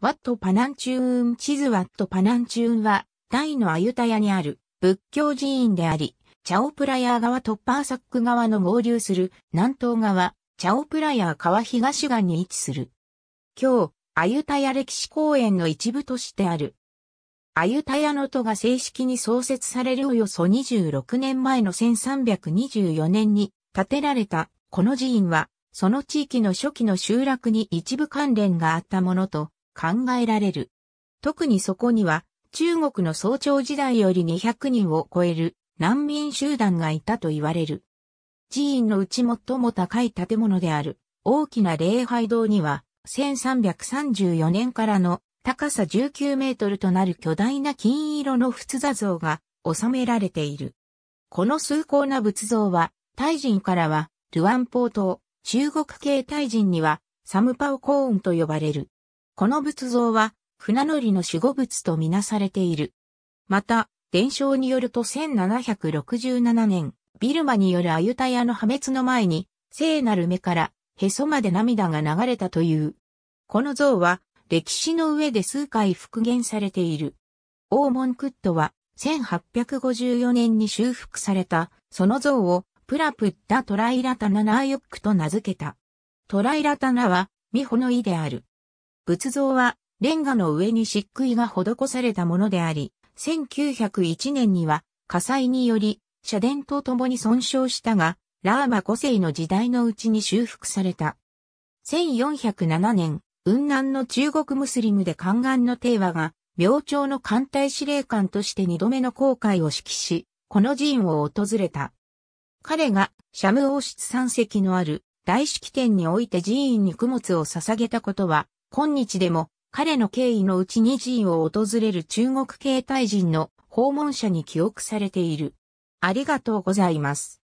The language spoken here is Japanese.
ワット・パナンチューン地図ワット・パナンチューンは、タイのアユタヤにある仏教寺院であり、チャオプラヤー川とパーサック川の合流する南東側、チャオプラヤー川東岸に位置する。今日、アユタヤ歴史公園の一部としてある。アユタヤの都が正式に創設されるおよそ26年前の1324年に建てられたこの寺院は、その地域の初期の集落に一部関連があったものと考えられる。特にそこには中国の早朝時代より200人を超える難民集団がいたと言われる。寺院のうち最も高い建物である大きな礼拝堂には1334年からの高さ19メートルとなる巨大な金色の仏座像が収められている。この崇高な仏像は、タイ人からは、ルアンポー島、中国系タイ人には、サムパオコーンと呼ばれる。この仏像は、船乗りの守護仏とみなされている。また、伝承によると1767年、ビルマによるアユタヤの破滅の前に、聖なる目からへそまで涙が流れたという。この像は歴史の上で数回復元されている。オーモンクットは1854年に修復されたその像をプラプッタトライラタナナーヨックと名付けた。トライラタナはミホの意である。仏像はレンガの上に漆喰が施されたものであり、1901年には火災により社殿と共に損傷したが、ラーマ5世の時代のうちに修復された。1407年、雲南の中国ムスリムで宦官の帝和が、明朝の艦隊司令官として二度目の航海を指揮し、この寺院を訪れた。彼が、シャム王室山石のある大式典において寺院に供物を捧げたことは、今日でも彼の経緯のうち二人を訪れる中国系タイ人の訪問者に記憶されている。ありがとうございます。